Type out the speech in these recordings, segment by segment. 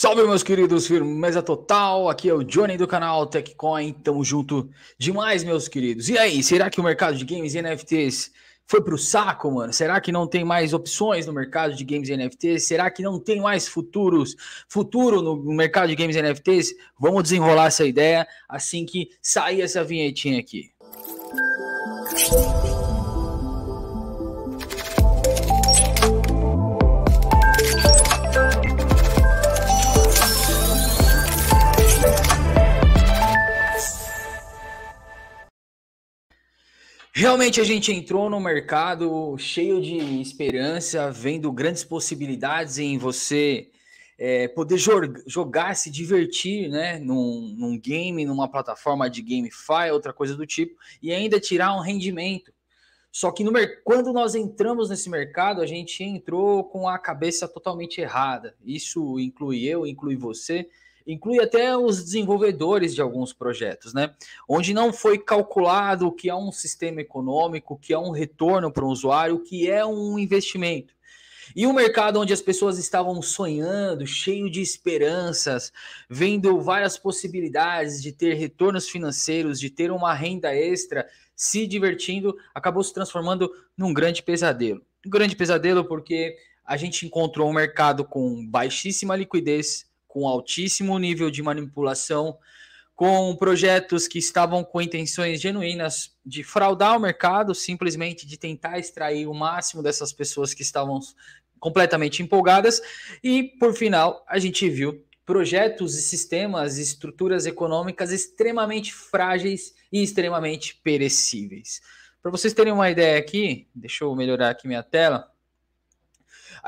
Salve, meus queridos, firmeza total. Aqui é o Johnny do canal TechCoin. Tamo junto demais, meus queridos. E aí, será que o mercado de games e NFTs foi pro saco, mano? Será que não tem mais opções no mercado de games e NFTs? Será que não tem mais futuros, futuro no mercado de games e NFTs? Vamos desenrolar essa ideia assim que sair essa vinhetinha aqui. Música Realmente a gente entrou no mercado cheio de esperança, vendo grandes possibilidades em você é, poder jogar, se divertir, né? Num, num, game, numa plataforma de GameFi, outra coisa do tipo, e ainda tirar um rendimento. Só que no, quando nós entramos nesse mercado, a gente entrou com a cabeça totalmente errada. Isso inclui eu, inclui você inclui até os desenvolvedores de alguns projetos, né? Onde não foi calculado o que é um sistema econômico, o que é um retorno para o usuário, o que é um investimento. E um mercado onde as pessoas estavam sonhando, cheio de esperanças, vendo várias possibilidades de ter retornos financeiros, de ter uma renda extra, se divertindo, acabou se transformando num grande pesadelo. Um grande pesadelo porque a gente encontrou um mercado com baixíssima liquidez, com altíssimo nível de manipulação, com projetos que estavam com intenções genuínas de fraudar o mercado, simplesmente de tentar extrair o máximo dessas pessoas que estavam completamente empolgadas. E, por final, a gente viu projetos e sistemas e estruturas econômicas extremamente frágeis e extremamente perecíveis. Para vocês terem uma ideia aqui, deixa eu melhorar aqui minha tela.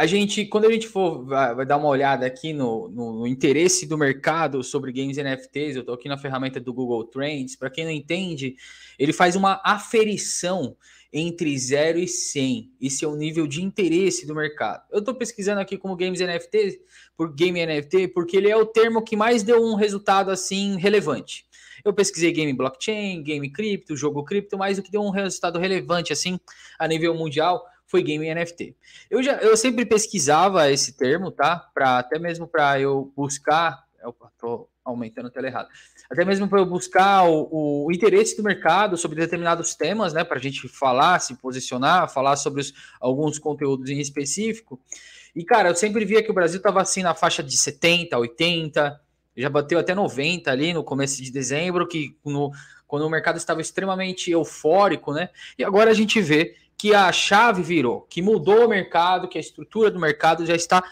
A gente, quando a gente for vai, vai dar uma olhada aqui no, no, no, interesse do mercado sobre games e NFTs, eu estou aqui na ferramenta do Google Trends. Para quem não entende, ele faz uma aferição entre 0 e 100. Esse é o nível de interesse do mercado. Eu estou pesquisando aqui como games NFTs, por game NFT, porque ele é o termo que mais deu um resultado assim relevante. Eu pesquisei game blockchain, game cripto, jogo cripto, mas o que deu um resultado relevante assim a nível mundial foi game NFT. Eu já eu sempre pesquisava esse termo, tá? Para até mesmo para eu buscar, eu tô aumentando o tela errada. Até mesmo para eu buscar o, o, interesse do mercado sobre determinados temas, né, para a gente falar, se posicionar, falar sobre os, alguns conteúdos em específico. E cara, eu sempre via que o Brasil estava assim na faixa de 70, 80, já bateu até 90 ali no começo de dezembro, que no, quando o mercado estava extremamente eufórico, né? E agora a gente vê que a chave virou, que mudou o mercado, que a estrutura do mercado já está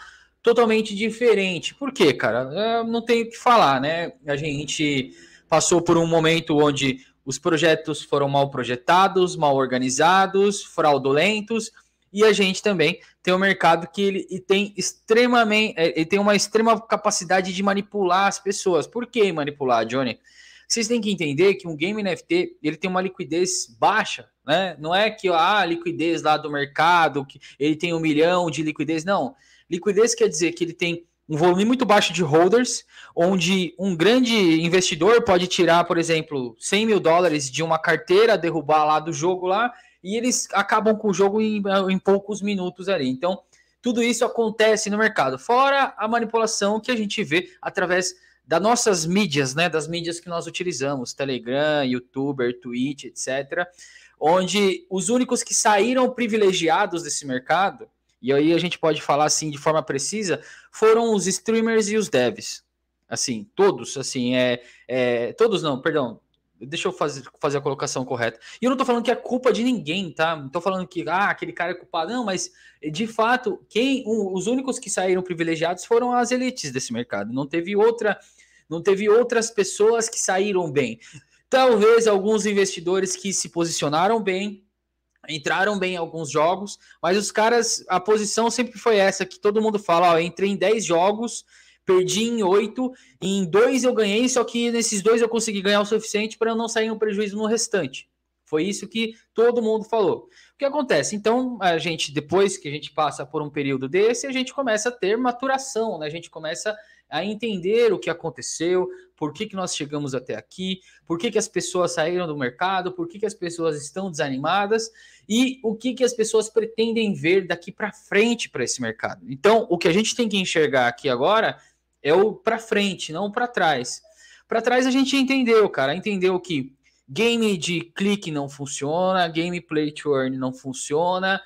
totalmente diferente. Por quê, cara? não tem o que falar, né? A gente passou por um momento onde os projetos foram mal projetados, mal organizados, fraudulentos, e a gente também tem um mercado que ele, ele tem extremamente, é, ele tem uma extrema capacidade de manipular as pessoas. Por que manipular, Johnny? Vocês têm que entender que um game NFT ele tem uma liquidez baixa né? Não é que ah, a liquidez lá do mercado, que ele tem um milhão de liquidez. Não. Liquidez quer dizer que ele tem um volume muito baixo de holders, onde um grande investidor pode tirar, por exemplo, 100 mil dólares de uma carteira, derrubar lá do jogo lá, e eles acabam com o jogo em, em poucos minutos ali. Então, tudo isso acontece no mercado, fora a manipulação que a gente vê através das nossas mídias, né? Das mídias que nós utilizamos, Telegram, YouTuber, Twitch, etc onde os únicos que saíram privilegiados desse mercado, e aí a gente pode falar assim de forma precisa, foram os streamers e os devs. Assim, todos, assim, é, é todos não, perdão, Deixa eu fazer, fazer a colocação correta. E eu não tô falando que é culpa de ninguém, tá? Não tô falando que ah, aquele cara é culpado, não, mas de fato, quem um, os únicos que saíram privilegiados foram as elites desse mercado. Não teve outra, não teve outras pessoas que saíram bem. Talvez alguns investidores que se posicionaram bem, entraram bem em alguns jogos, mas os caras, a posição sempre foi essa que todo mundo fala, ó, entrei em 10 jogos, perdi em 8, em dois eu ganhei, só que nesses dois eu consegui ganhar o suficiente para eu não sair um prejuízo no restante. Foi isso que todo mundo falou. O que acontece? Então, a gente, depois que a gente passa por um período desse, a gente começa a ter maturação, né? A gente começa a entender o que aconteceu, por que, que nós chegamos até aqui, por que, que as pessoas saíram do mercado, por que, que as pessoas estão desanimadas e o que, que as pessoas pretendem ver daqui para frente para esse mercado. Então, o que a gente tem que enxergar aqui agora é o para frente, não para trás. Para trás a gente entendeu, cara, entendeu que game de clique não funciona, gameplay to earn não funciona,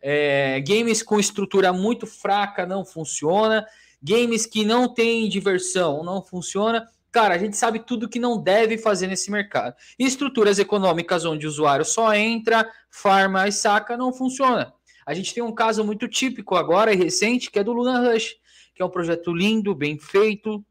é, games com estrutura muito fraca não funciona games que não tem diversão, não funciona. Cara, a gente sabe tudo que não deve fazer nesse mercado. estruturas econômicas onde o usuário só entra, farma e saca, não funciona. A gente tem um caso muito típico agora e recente, que é do Luna Rush, que é um projeto lindo, bem feito,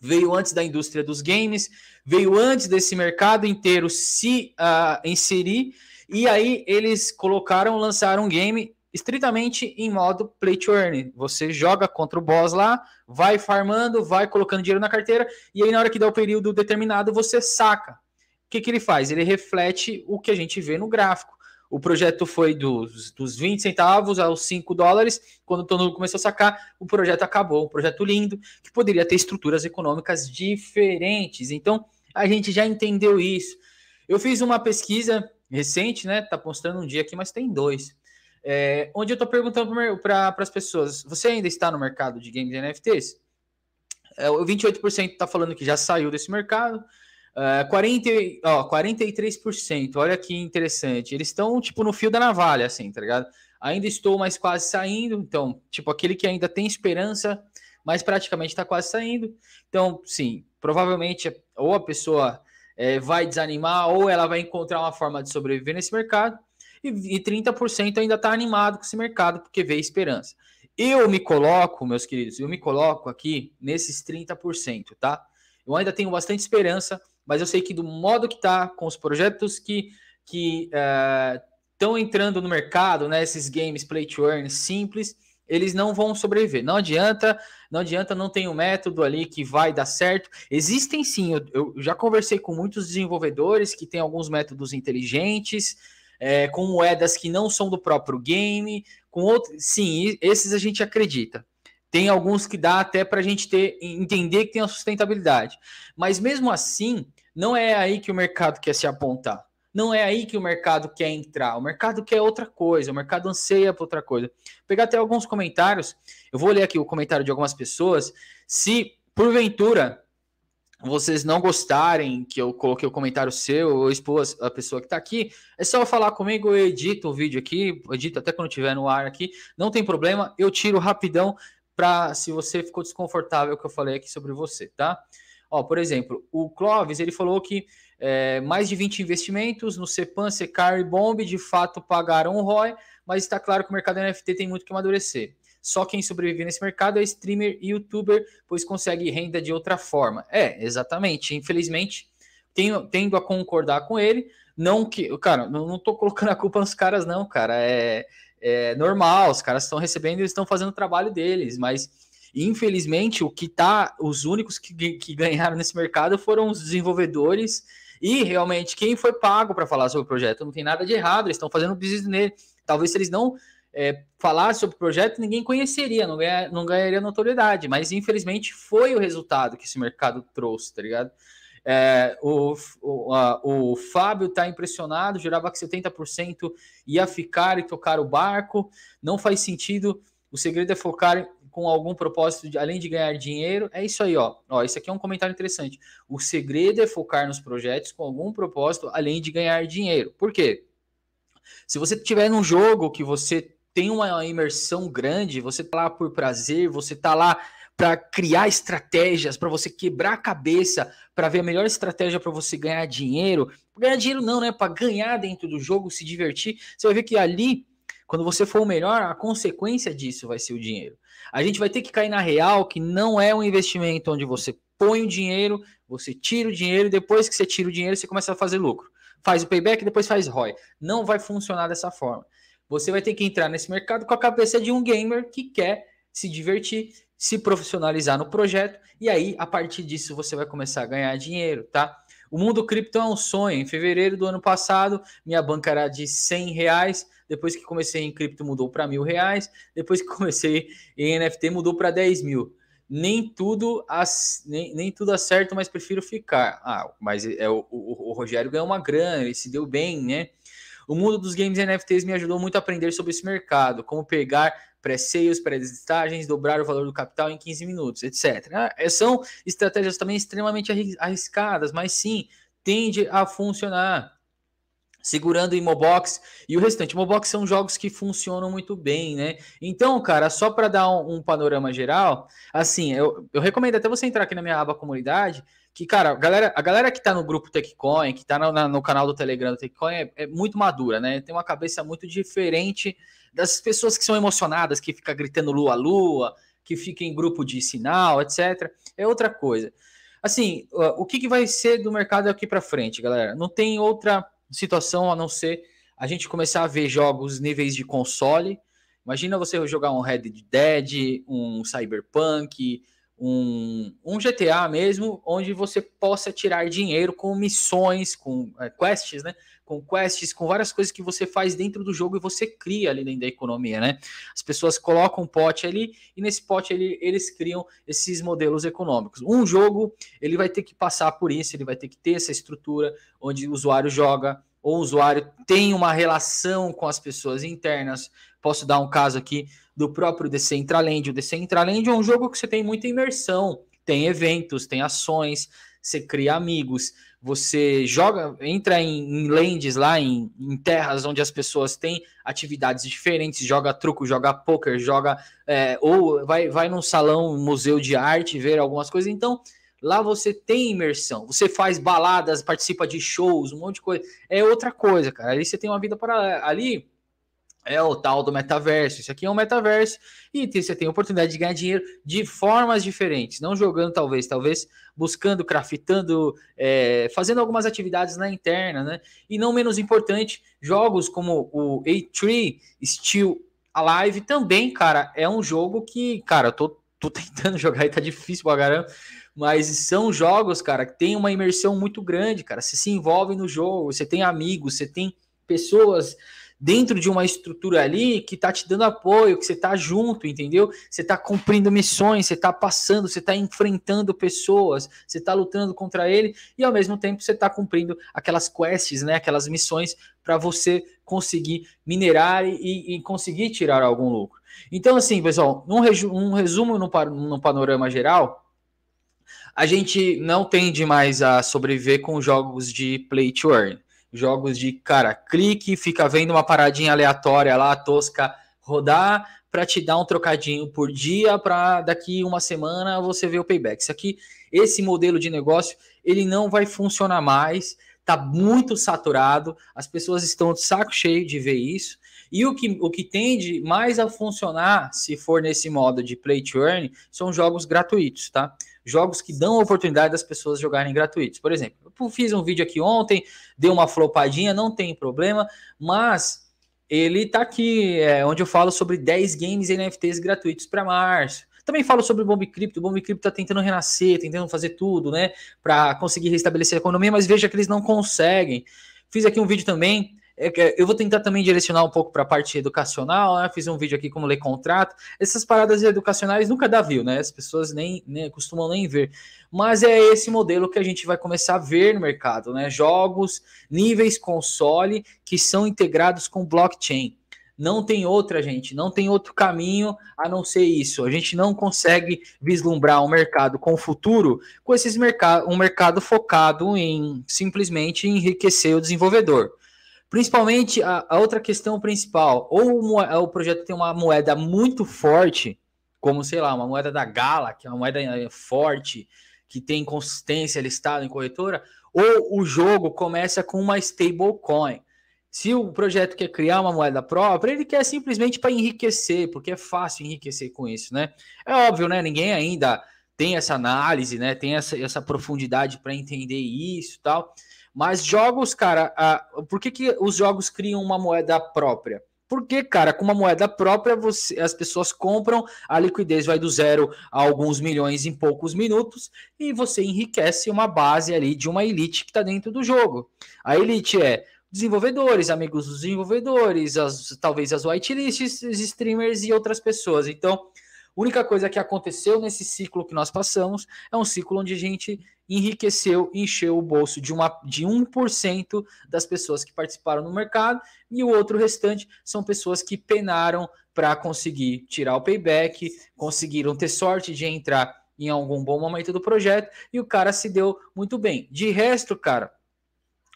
veio antes da indústria dos games, veio antes desse mercado inteiro se uh, inserir, e aí eles colocaram, lançaram um game estritamente em modo play to earn. Você joga contra o boss lá, vai farmando, vai colocando dinheiro na carteira, e aí na hora que dá o período determinado, você saca. O que, que ele faz? Ele reflete o que a gente vê no gráfico. O projeto foi dos, dos 20 centavos aos 5 dólares. Quando todo mundo começou a sacar, o projeto acabou. Um projeto lindo, que poderia ter estruturas econômicas diferentes. Então, a gente já entendeu isso. Eu fiz uma pesquisa recente, né? Tá postando um dia aqui, mas tem dois é, onde eu estou perguntando para as pessoas: você ainda está no mercado de games e NFTs? É, 28% está falando que já saiu desse mercado. É, uh, 40, ó, 43%, olha que interessante. Eles estão, tipo, no fio da navalha, assim, tá ligado? Ainda estou, mas quase saindo. Então, tipo, aquele que ainda tem esperança, mas praticamente está quase saindo. Então, sim, provavelmente ou a pessoa é, vai desanimar ou ela vai encontrar uma forma de sobreviver nesse mercado e 30% ainda está animado com esse mercado porque vê esperança. Eu me coloco, meus queridos, eu me coloco aqui nesses 30%, tá? Eu ainda tenho bastante esperança, mas eu sei que do modo que está, com os projetos que que estão é, entrando no mercado, né? Esses games play to earn simples, eles não vão sobreviver. Não adianta, não adianta, não tem um método ali que vai dar certo. Existem sim, eu, eu já conversei com muitos desenvolvedores que têm alguns métodos inteligentes é, com moedas que não são do próprio game, com outros. Sim, esses a gente acredita. Tem alguns que dá até para a gente ter, entender que tem a sustentabilidade. Mas mesmo assim, não é aí que o mercado quer se apontar. Não é aí que o mercado quer entrar. O mercado quer outra coisa, o mercado anseia por outra coisa. Vou pegar até alguns comentários. Eu vou ler aqui o comentário de algumas pessoas. Se porventura vocês não gostarem que eu coloquei o comentário seu ou expôs a pessoa que está aqui, é só falar comigo, eu edito o vídeo aqui, edito até quando estiver no ar aqui, não tem problema, eu tiro rapidão para se você ficou desconfortável que eu falei aqui sobre você, tá? Ó, por exemplo, o Clóvis, ele falou que é, mais de 20 investimentos no Cepan, Secar e Bomb de fato pagaram o ROI, mas está claro que o mercado NFT tem muito que amadurecer. Só quem sobrevive nesse mercado é streamer e youtuber, pois consegue renda de outra forma. É, exatamente. Infelizmente, tenho, tendo a concordar com ele. Não que, cara, não, não tô colocando a culpa nos caras, não, cara. É, é normal, os caras estão recebendo, e estão fazendo o trabalho deles, mas infelizmente, o que tá, os únicos que, que ganharam nesse mercado foram os desenvolvedores e realmente quem foi pago para falar sobre o projeto. Não tem nada de errado, eles estão fazendo business nele. Talvez se eles não é, falasse sobre o projeto, ninguém conheceria, não, ganha, não ganharia notoriedade. Mas infelizmente foi o resultado que esse mercado trouxe, tá ligado? É, o, o, a, o, Fábio tá impressionado, jurava que 70% ia ficar e tocar o barco. Não faz sentido. O segredo é focar com algum propósito, de, além de ganhar dinheiro. É isso aí, ó. ó. Isso aqui é um comentário interessante. O segredo é focar nos projetos com algum propósito, além de ganhar dinheiro. Por quê? Se você tiver num jogo que você tem uma imersão grande, você tá lá por prazer, você tá lá para criar estratégias, para você quebrar a cabeça, para ver a melhor estratégia para você ganhar dinheiro. Ganhar dinheiro não, né? Para ganhar dentro do jogo, se divertir. Você vai ver que ali, quando você for o melhor, a consequência disso vai ser o dinheiro. A gente vai ter que cair na real que não é um investimento onde você põe o dinheiro, você tira o dinheiro e depois que você tira o dinheiro, você começa a fazer lucro. Faz o payback e depois faz ROI. Não vai funcionar dessa forma. Você vai ter que entrar nesse mercado com a cabeça de um gamer que quer se divertir, se profissionalizar no projeto, e aí, a partir disso, você vai começar a ganhar dinheiro, tá? O mundo cripto é um sonho. Em fevereiro do ano passado, minha banca era de 100 reais. Depois que comecei em cripto, mudou para mil reais. Depois que comecei em NFT, mudou para 10 mil. Nem tudo, as, nem, nem tudo acerto, mas prefiro ficar. Ah, mas é o, o, o Rogério ganhou uma grana, ele se deu bem, né? O mundo dos games e NFTs me ajudou muito a aprender sobre esse mercado, como pegar pré-seios, pré-listagens, dobrar o valor do capital em 15 minutos, etc. Ah, é, são estratégias também extremamente arriscadas, mas sim, tende a funcionar segurando o Imobox e o restante. Imobox são jogos que funcionam muito bem, né? Então, cara, só para dar um, um, panorama geral, assim, eu, eu recomendo até você entrar aqui na minha aba comunidade que, cara, a galera, a galera que tá no grupo TechCoin, que tá no, na, no canal do Telegram do TechCoin, é, é, muito madura, né? Tem uma cabeça muito diferente das pessoas que são emocionadas, que fica gritando lua-lua, que fica em grupo de sinal, etc. É outra coisa. Assim, o que, que vai ser do mercado aqui para frente, galera? Não tem outra situação a não ser a gente começar a ver jogos níveis de console. Imagina você jogar um Red Dead, um Cyberpunk, um, um GTA mesmo, onde você possa tirar dinheiro com missões, com é, quests, né? Com quests, com várias coisas que você faz dentro do jogo e você cria ali dentro da economia, né? As pessoas colocam um pote ali e nesse pote ali, eles criam esses modelos econômicos. Um jogo, ele vai ter que passar por isso, ele vai ter que ter essa estrutura onde o usuário joga, ou o usuário tem uma relação com as pessoas internas. Posso dar um caso aqui do próprio Decentraland. O Decentraland é um jogo que você tem muita imersão, tem eventos, tem ações, você cria amigos, você joga, entra em, em lands lá, em, em, terras onde as pessoas têm atividades diferentes, joga truco, joga poker, joga é, ou vai, vai num salão, um museu de arte, ver algumas coisas. Então, lá você tem imersão, você faz baladas, participa de shows, um monte de coisa. É outra coisa, cara. Ali você tem uma vida para ali é o tal do metaverso. Isso aqui é um metaverso e você tem a oportunidade de ganhar dinheiro de formas diferentes, não jogando talvez, talvez buscando, craftando, é, fazendo algumas atividades na interna, né? E não menos importante, jogos como o A3 Steel Alive também, cara, é um jogo que, cara, eu tô, tô tentando jogar e tá difícil pra caramba mas são jogos, cara, que tem uma imersão muito grande, cara. Você se envolve no jogo, você tem amigos, você tem pessoas dentro de uma estrutura ali que tá te dando apoio, que você tá junto, entendeu? Você tá cumprindo missões, você tá passando, você tá enfrentando pessoas, você tá lutando contra ele e ao mesmo tempo você tá cumprindo aquelas quests, né, aquelas missões para você conseguir minerar e, e, conseguir tirar algum lucro. Então assim, pessoal, um, resumo no, no panorama geral, a gente não tende mais a sobreviver com jogos de play to earn jogos de cara, clique, fica vendo uma paradinha aleatória lá, tosca, rodar para te dar um trocadinho por dia para daqui uma semana você ver o payback. Isso aqui, esse modelo de negócio, ele não vai funcionar mais, tá muito saturado, as pessoas estão de saco cheio de ver isso. E o que, o que tende mais a funcionar, se for nesse modo de play to earn, são jogos gratuitos, tá? jogos que dão a oportunidade das pessoas jogarem gratuitos. Por exemplo, eu fiz um vídeo aqui ontem, deu uma flopadinha, não tem problema, mas ele tá aqui, é, onde eu falo sobre 10 games NFTs gratuitos para março. Também falo sobre o Bomb Cripto. O Bomb Cripto está tentando renascer, tentando fazer tudo, né? Para conseguir restabelecer a economia, mas veja que eles não conseguem. Fiz aqui um vídeo também é eu vou tentar também direcionar um pouco para a parte educacional, né? Fiz um vídeo aqui como ler contrato. Essas paradas educacionais nunca dá viu, né? As pessoas nem, nem né, costumam nem ver. Mas é esse modelo que a gente vai começar a ver no mercado, né? Jogos, níveis console que são integrados com blockchain. Não tem outra, gente, não tem outro caminho a não ser isso. A gente não consegue vislumbrar um mercado com o futuro com esses mercados, um mercado focado em simplesmente enriquecer o desenvolvedor. Principalmente a, a outra questão principal, ou o, o projeto tem uma moeda muito forte, como sei lá, uma moeda da Gala, que é uma moeda eh, forte, que tem consistência listada em corretora, ou o jogo começa com uma stablecoin. Se o projeto quer criar uma moeda própria, ele quer simplesmente para enriquecer, porque é fácil enriquecer com isso, né? É óbvio, né? Ninguém ainda tem essa análise, né? Tem essa, essa profundidade para entender isso tal. Mas jogos, cara, a, por que, que os jogos criam uma moeda própria? Porque, cara, com uma moeda própria, você, as pessoas compram, a liquidez vai do zero a alguns milhões em poucos minutos, e você enriquece uma base ali de uma elite que está dentro do jogo. A elite é desenvolvedores, amigos dos desenvolvedores, as, talvez as whitelists, streamers e outras pessoas. Então, única coisa que aconteceu nesse ciclo que nós passamos é um ciclo onde a gente enriqueceu, encheu o bolso de, uma, de 1% das pessoas que participaram no mercado, e o outro restante são pessoas que penaram para conseguir tirar o payback, conseguiram ter sorte de entrar em algum bom momento do projeto, e o cara se deu muito bem. De resto, cara,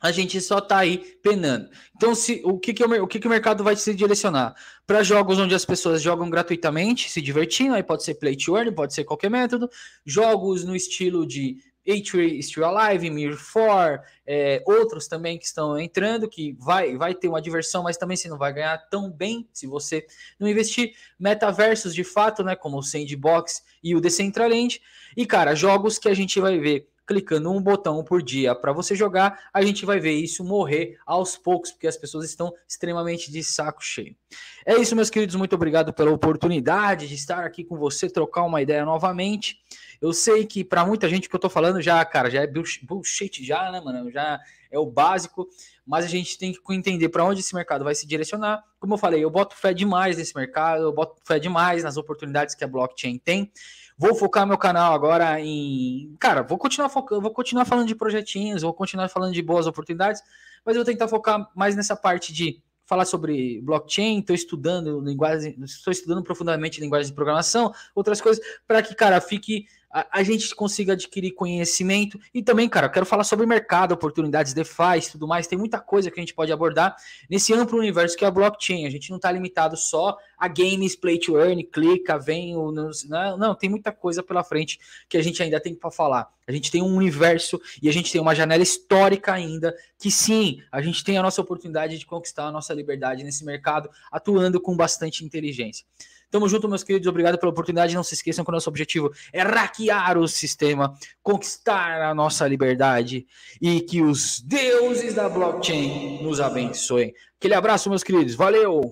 a gente só está aí penando. Então, se, o, que, que, o, o que, que o mercado vai se direcionar? Para jogos onde as pessoas jogam gratuitamente, se divertindo, aí pode ser play to earn, pode ser qualquer método. Jogos no estilo de Atri Still Alive, Mirror 4, é, outros também que estão entrando, que vai, vai ter uma diversão, mas também você não vai ganhar tão bem se você não investir. Metaversos de fato, né? Como o Sandbox e o Decentraland. E, cara, jogos que a gente vai ver clicando um botão por dia para você jogar, a gente vai ver isso morrer aos poucos, porque as pessoas estão extremamente de saco cheio. É isso, meus queridos, muito obrigado pela oportunidade de estar aqui com você, trocar uma ideia novamente. Eu sei que para muita gente que eu tô falando já, cara, já é bullshit já, né, mano? Já é o básico, mas a gente tem que entender para onde esse mercado vai se direcionar. Como eu falei, eu boto fé demais nesse mercado, eu boto fé demais nas oportunidades que a blockchain tem vou focar meu canal agora em. Cara, vou continuar focando, vou continuar falando de projetinhos, vou continuar falando de boas oportunidades, mas eu vou tentar focar mais nessa parte de falar sobre blockchain, estou estudando linguagem, estou estudando profundamente linguagem de programação, outras coisas, para que, cara, fique a, a, gente consiga adquirir conhecimento. E também, cara, eu quero falar sobre mercado, oportunidades DeFi, tudo mais. Tem muita coisa que a gente pode abordar nesse amplo universo que é a blockchain. A gente não está limitado só a games, play to earn, clica, vem. não, né? não, tem muita coisa pela frente que a gente ainda tem para falar. A gente tem um universo e a gente tem uma janela histórica ainda, que sim, a gente tem a nossa oportunidade de conquistar a nossa liberdade nesse mercado, atuando com bastante inteligência. Tamo junto, meus queridos. Obrigado pela oportunidade. Não se esqueçam que o nosso objetivo é hackear o sistema, conquistar a nossa liberdade e que os deuses da blockchain nos abençoem. Aquele abraço, meus queridos. Valeu!